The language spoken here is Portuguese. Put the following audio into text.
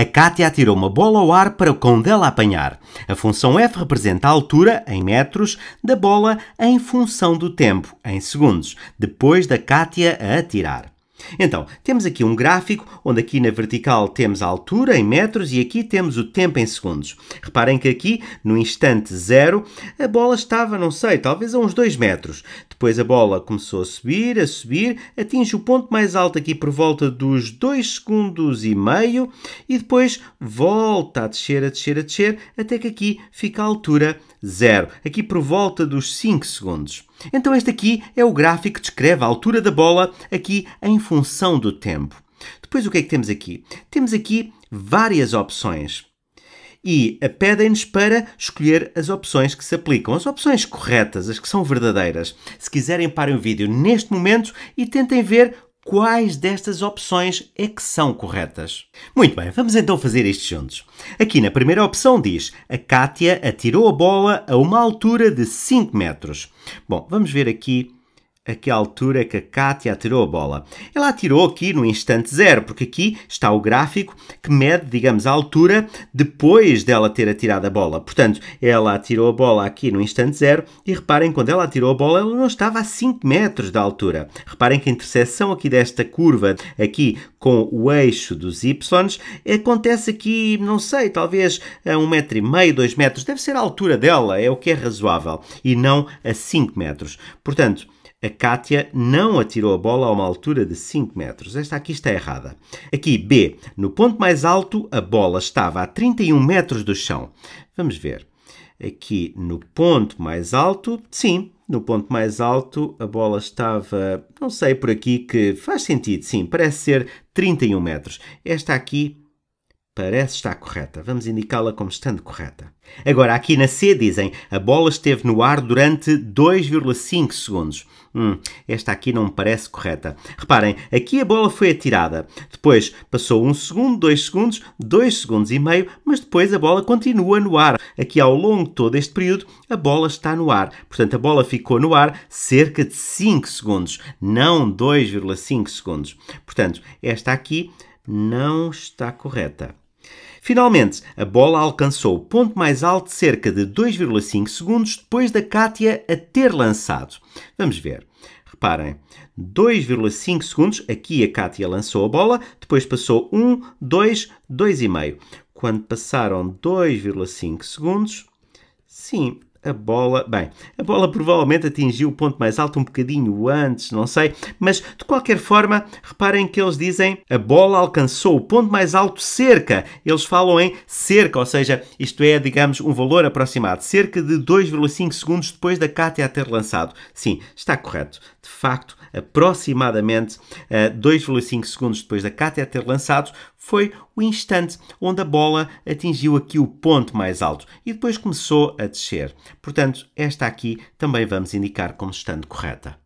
A Kátia atirou uma bola ao ar para o cão dela apanhar. A função F representa a altura, em metros, da bola em função do tempo, em segundos, depois da Kátia a atirar. Então, temos aqui um gráfico onde aqui na vertical temos a altura em metros e aqui temos o tempo em segundos. Reparem que aqui, no instante zero, a bola estava, não sei, talvez a uns 2 metros. Depois a bola começou a subir, a subir, atinge o ponto mais alto aqui por volta dos 2 segundos e meio e depois volta a descer, a descer, a descer, até que aqui fica a altura zero. Aqui por volta dos 5 segundos. Então este aqui é o gráfico que descreve a altura da bola aqui em função do tempo. Depois o que é que temos aqui? Temos aqui várias opções e pedem-nos para escolher as opções que se aplicam, as opções corretas, as que são verdadeiras. Se quiserem, parem o vídeo neste momento e tentem ver quais destas opções é que são corretas. Muito bem, vamos então fazer isto juntos. Aqui na primeira opção diz: a Kátia atirou a bola a uma altura de 5 metros. Bom, vamos ver aqui a que altura que a Kátia atirou a bola. Ela atirou aqui no instante zero, porque aqui está o gráfico que mede, digamos, a altura depois dela ter atirado a bola. Portanto, ela atirou a bola aqui no instante zero e reparem, quando ela atirou a bola, ela não estava a 5 metros da altura. Reparem que a interseção aqui desta curva, aqui com o eixo dos y, acontece aqui, não sei, talvez a 1,5 um metro, e meio, 2 metros. Deve ser a altura dela, é o que é razoável, e não a 5 metros. Portanto, a Kátia não atirou a bola a uma altura de 5 metros. Esta aqui está errada. Aqui, B. No ponto mais alto, a bola estava a 31 metros do chão. Vamos ver. Aqui no ponto mais alto, sim, no ponto mais alto, a bola estava, não sei por aqui, que faz sentido, sim, parece ser 31 metros. Esta aqui parece estar correta. Vamos indicá-la como estando correta. Agora, aqui na C dizem a bola esteve no ar durante 2,5 segundos. Hum, esta aqui não me parece correta. Reparem, aqui a bola foi atirada. Depois passou 1 um segundo, 2 segundos, 2 segundos e meio, mas depois a bola continua no ar. Aqui ao longo de todo este período, a bola está no ar. Portanto, a bola ficou no ar cerca de 5 segundos, não 2,5 segundos. Portanto, esta aqui não está correta. Finalmente, a bola alcançou o ponto mais alto cerca de 2,5 segundos depois da Kátia a ter lançado. Vamos ver. Reparem, 2,5 segundos, aqui a Kátia lançou a bola, depois passou 1, 2, 2,5. Quando passaram 2,5 segundos, sim, a bola. Bem, a bola provavelmente atingiu o ponto mais alto um bocadinho antes, não sei, mas de qualquer forma, reparem que eles dizem a bola alcançou o ponto mais alto cerca. Eles falam em cerca, ou seja, isto é, digamos, um valor aproximado, cerca de 2,5 segundos depois da Kátia ter lançado. Sim, está correto. De facto, aproximadamente 2,5 eh, segundos depois da Kátia ter lançado, foi o instante onde a bola atingiu aqui o ponto mais alto e depois começou a descer. Portanto, esta aqui também vamos indicar como estando correta.